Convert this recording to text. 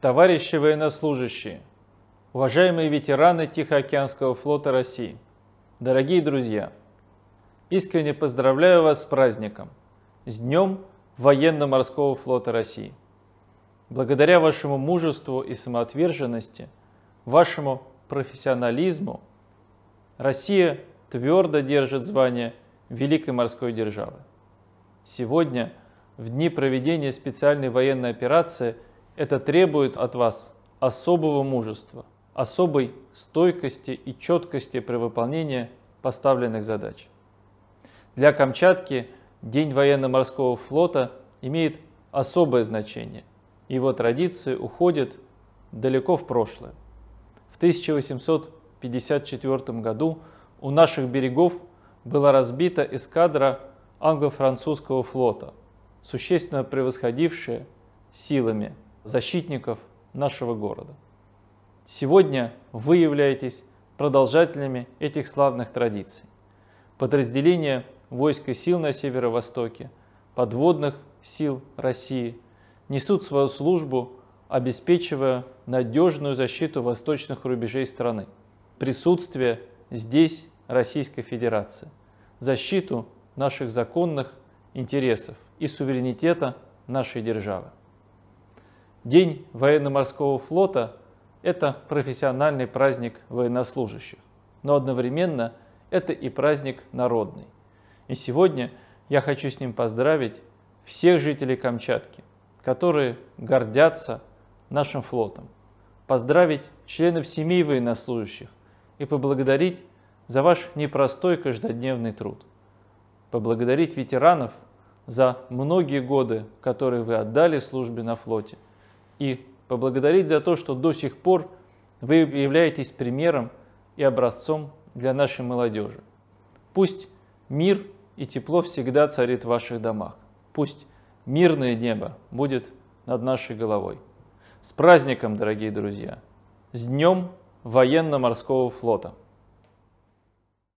Товарищи военнослужащие, уважаемые ветераны Тихоокеанского флота России, дорогие друзья, искренне поздравляю вас с праздником, с Днем Военно-морского флота России. Благодаря вашему мужеству и самоотверженности, вашему профессионализму, Россия твердо держит звание великой морской державы. Сегодня, в дни проведения специальной военной операции – это требует от вас особого мужества, особой стойкости и четкости при выполнении поставленных задач. Для Камчатки День военно-морского флота имеет особое значение. Его традиции уходят далеко в прошлое. В 1854 году у наших берегов была разбита эскадра англо-французского флота, существенно превосходившая силами защитников нашего города. Сегодня вы являетесь продолжателями этих славных традиций. Подразделения войск и сил на северо-востоке, подводных сил России несут свою службу, обеспечивая надежную защиту восточных рубежей страны, присутствие здесь Российской Федерации, защиту наших законных интересов и суверенитета нашей державы. День военно-морского флота – это профессиональный праздник военнослужащих, но одновременно это и праздник народный. И сегодня я хочу с ним поздравить всех жителей Камчатки, которые гордятся нашим флотом, поздравить членов семей военнослужащих и поблагодарить за ваш непростой каждодневный труд, поблагодарить ветеранов за многие годы, которые вы отдали службе на флоте – и поблагодарить за то, что до сих пор вы являетесь примером и образцом для нашей молодежи. Пусть мир и тепло всегда царит в ваших домах. Пусть мирное небо будет над нашей головой. С праздником, дорогие друзья! С Днем Военно-Морского Флота!